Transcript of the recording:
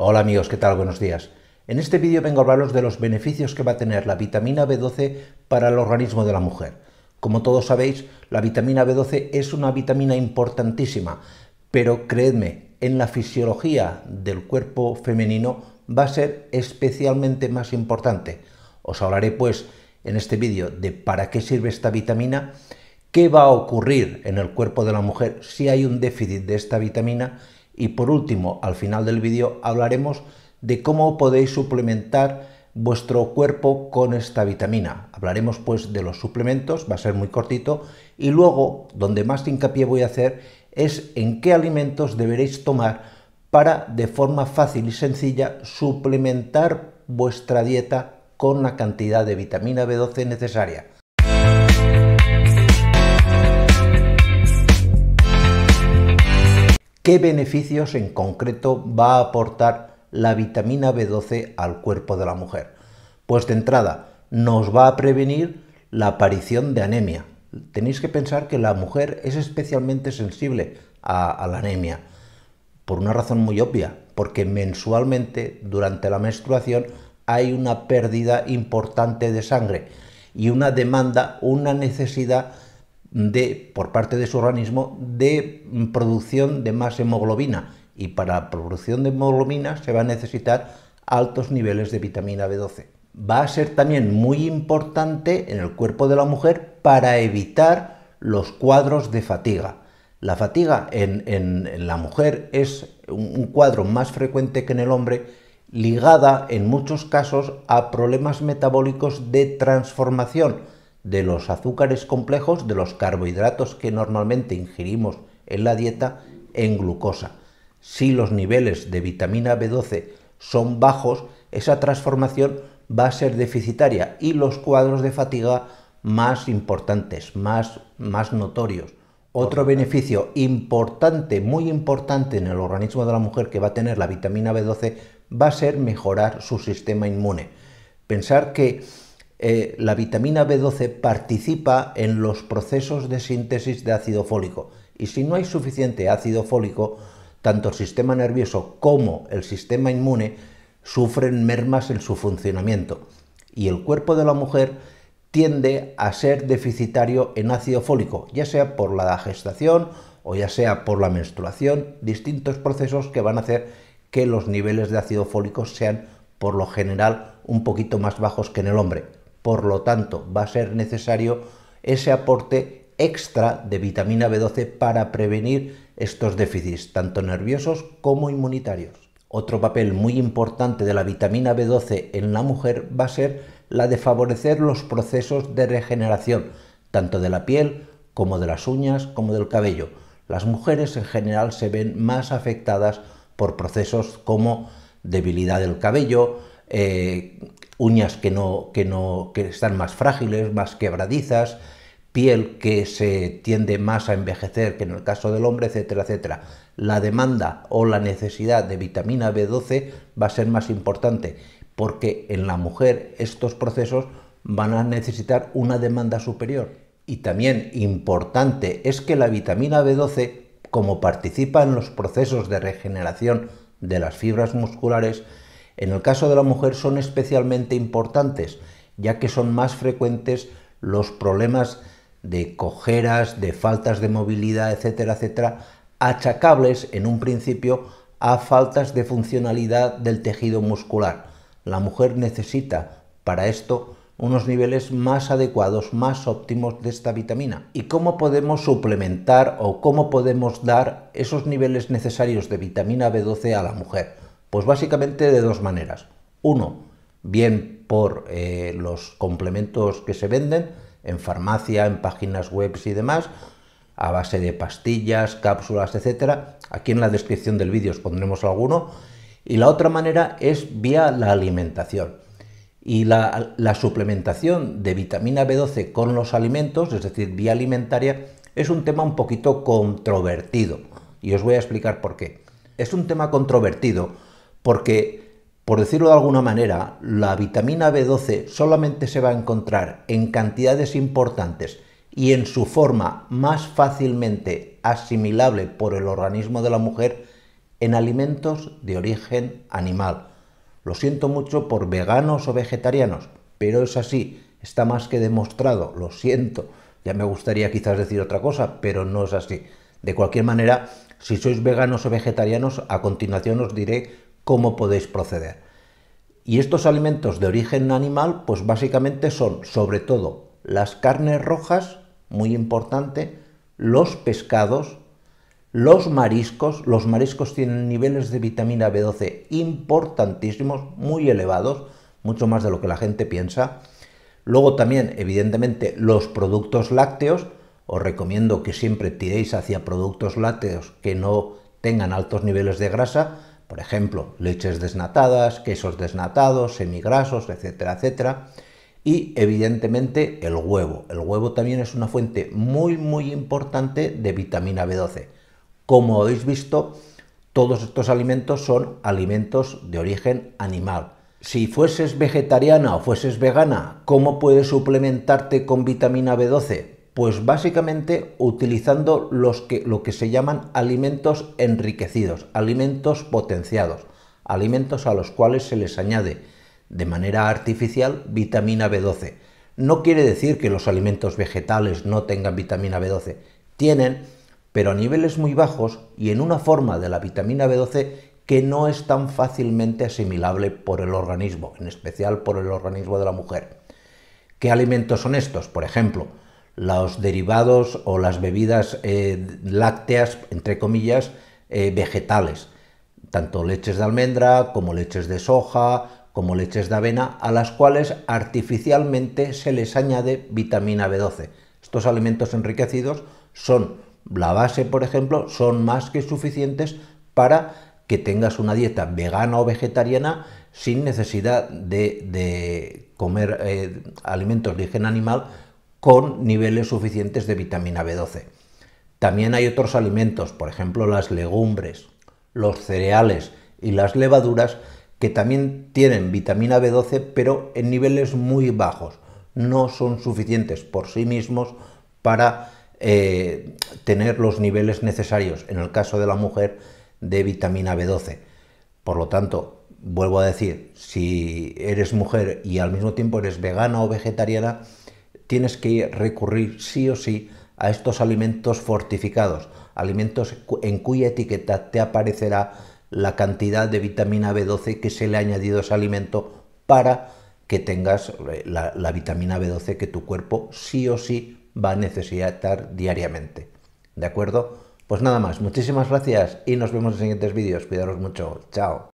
Hola amigos, ¿qué tal? Buenos días. En este vídeo vengo a hablaros de los beneficios que va a tener la vitamina B12 para el organismo de la mujer. Como todos sabéis, la vitamina B12 es una vitamina importantísima, pero creedme, en la fisiología del cuerpo femenino va a ser especialmente más importante. Os hablaré pues en este vídeo de para qué sirve esta vitamina, qué va a ocurrir en el cuerpo de la mujer si hay un déficit de esta vitamina y por último, al final del vídeo hablaremos de cómo podéis suplementar vuestro cuerpo con esta vitamina. Hablaremos pues de los suplementos, va a ser muy cortito, y luego donde más hincapié voy a hacer es en qué alimentos deberéis tomar para de forma fácil y sencilla suplementar vuestra dieta con la cantidad de vitamina B12 necesaria. ¿Qué beneficios en concreto va a aportar la vitamina B12 al cuerpo de la mujer? Pues de entrada, nos va a prevenir la aparición de anemia. Tenéis que pensar que la mujer es especialmente sensible a, la anemia, por una razón muy obvia, porque mensualmente, durante la menstruación, hay una pérdida importante de sangre y una demanda, una necesidad de, por parte de su organismo de producción de más hemoglobina. Y para la producción de hemoglobina se va a necesitar altos niveles de vitamina B12. Va a ser también muy importante en el cuerpo de la mujer para evitar los cuadros de fatiga. La fatiga en, la mujer es un cuadro más frecuente que en el hombre, ligada en muchos casos a problemas metabólicos de transformación de los azúcares complejos, de los carbohidratos que normalmente ingerimos en la dieta, en glucosa. Si los niveles de vitamina B12 son bajos, esa transformación va a ser deficitaria y los cuadros de fatiga más importantes, más, más notorios. Otro beneficio importante, muy importante en el organismo de la mujer que va a tener la vitamina B12 va a ser mejorar su sistema inmune. Pensar que eh, la vitamina B12 participa en los procesos de síntesis de ácido fólico. Y si no hay suficiente ácido fólico, tanto el sistema nervioso como el sistema inmune sufren mermas en su funcionamiento. Y el cuerpo de la mujer tiende a ser deficitario en ácido fólico, ya sea por la gestación o ya sea por la menstruación, distintos procesos que van a hacer que los niveles de ácido fólico sean por lo general un poquito más bajos que en el hombre. Por lo tanto, va a ser necesario ese aporte extra de vitamina B12 para prevenir estos déficits, tanto nerviosos como inmunitarios. Otro papel muy importante de la vitamina B12 en la mujer va a ser la de favorecer los procesos de regeneración, tanto de la piel como de las uñas, como del cabello. Las mujeres en general se ven más afectadas por procesos como debilidad del cabello, eh, uñas que, no, que, no, que están más frágiles, más quebradizas, piel que se tiende más a envejecer que en el caso del hombre, etcétera, etcétera. La demanda o la necesidad de vitamina B12 va a ser más importante porque en la mujer estos procesos van a necesitar una demanda superior. Y también importante es que la vitamina B12, como participa en los procesos de regeneración de las fibras musculares, en el caso de la mujer son especialmente importantes, ya que son más frecuentes los problemas de cojeras, de faltas de movilidad, etcétera, etcétera, achacables en un principio a faltas de funcionalidad del tejido muscular. La mujer necesita para esto unos niveles más adecuados, más óptimos de esta vitamina. ¿Y cómo podemos suplementar o cómo podemos dar esos niveles necesarios de vitamina B12 a la mujer? Pues básicamente de dos maneras. Uno, bien por eh, los complementos que se venden en farmacia, en páginas web y demás, a base de pastillas, cápsulas, etcétera. Aquí en la descripción del vídeo os pondremos alguno. Y la otra manera es vía la alimentación. Y la suplementación de vitamina B12 con los alimentos, es decir, vía alimentaria, es un tema un poquito controvertido. Y os voy a explicar por qué. Es un tema controvertido porque, por decirlo de alguna manera, la vitamina B12 solamente se va a encontrar en cantidades importantes y en su forma más fácilmente asimilable por el organismo de la mujer en alimentos de origen animal. Lo siento mucho por veganos o vegetarianos, pero es así, está más que demostrado, lo siento. Ya me gustaría quizás decir otra cosa, pero no es así. De cualquier manera, si sois veganos o vegetarianos, a continuación os diré cómo podéis proceder. Y estos alimentos de origen animal, pues básicamente son sobre todo las carnes rojas, muy importante, los pescados, los mariscos, los mariscos tienen niveles de vitamina B12 importantísimos, muy elevados, mucho más de lo que la gente piensa. Luego también, evidentemente, los productos lácteos, os recomiendo que siempre tiréis hacia productos lácteos que no tengan altos niveles de grasa, por ejemplo, leches desnatadas, quesos desnatados, semigrasos, etcétera, etcétera. Y evidentemente el huevo. El huevo también es una fuente muy, muy importante de vitamina B12. Como habéis visto, todos estos alimentos son alimentos de origen animal. Si fueses vegetariana o fueses vegana, ¿cómo puedes suplementarte con vitamina B12? Pues básicamente utilizando los que, lo que se llaman alimentos enriquecidos, alimentos potenciados, alimentos a los cuales se les añade de manera artificial vitamina B12. No quiere decir que los alimentos vegetales no tengan vitamina B12, tienen, pero a niveles muy bajos y en una forma de la vitamina B12 que no es tan fácilmente asimilable por el organismo, en especial por el organismo de la mujer. ¿Qué alimentos son estos? Por ejemplo, los derivados o las bebidas eh, lácteas, entre comillas, eh, vegetales, tanto leches de almendra como leches de soja, como leches de avena, a las cuales artificialmente se les añade vitamina B12. Estos alimentos enriquecidos son la base, por ejemplo, son más que suficientes para que tengas una dieta vegana o vegetariana sin necesidad de, comer eh, alimentos de origen animal con niveles suficientes de vitamina B12. También hay otros alimentos, por ejemplo las legumbres, los cereales y las levaduras, que también tienen vitamina B12, pero en niveles muy bajos. No son suficientes por sí mismos para eh, tener los niveles necesarios, en el caso de la mujer, de vitamina B12. Por lo tanto, vuelvo a decir, si eres mujer y al mismo tiempo eres vegana o vegetariana, tienes que recurrir sí o sí a estos alimentos fortificados, alimentos en cuya etiqueta te aparecerá la cantidad de vitamina B12 que se le ha añadido a ese alimento para que tengas eh, la, vitamina B12 que tu cuerpo sí o sí va a necesitar diariamente. ¿De acuerdo? Pues nada más, muchísimas gracias y nos vemos en siguientes vídeos. Cuidaros mucho, chao.